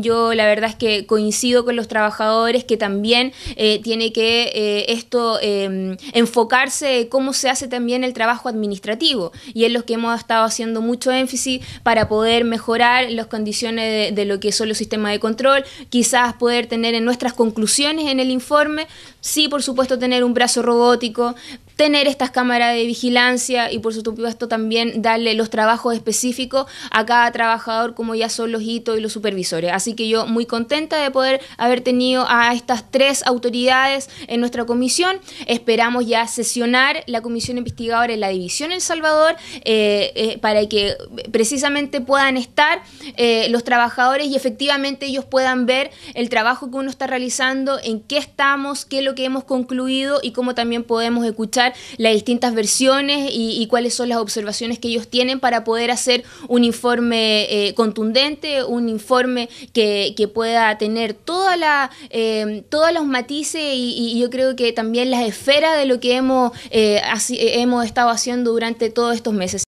Yo la verdad es que coincido con los trabajadores que también eh, tiene que eh, esto em, enfocarse cómo se hace también el trabajo administrativo y es lo que hemos estado haciendo mucho énfasis para poder mejorar las condiciones de, de, lo que son los sistemas de control, quizás poder tener en nuestras conclusiones en el informe, sí por supuesto tener un brazo robótico, tener estas cámaras de vigilancia y por supuesto también darle los trabajos específicos a cada trabajador como ya son los hitos y los supervisores. Así que yo muy contenta de poder haber tenido a estas tres autoridades en nuestra comisión. Esperamos ya sesionar la comisión investigadora en la división El Salvador eh, eh, para que precisamente puedan estar eh, los trabajadores y efectivamente ellos puedan ver el trabajo que uno está realizando, en qué estamos, qué es lo que hemos concluido y cómo también podemos escuchar las distintas versiones y, cuáles son las observaciones que ellos tienen para poder hacer un informe eh, contundente, un informe que, pueda tener toda la, em, todos los matices y, yo creo que también las esferas de lo que hemos, eh, hemos estado haciendo durante todos estos meses.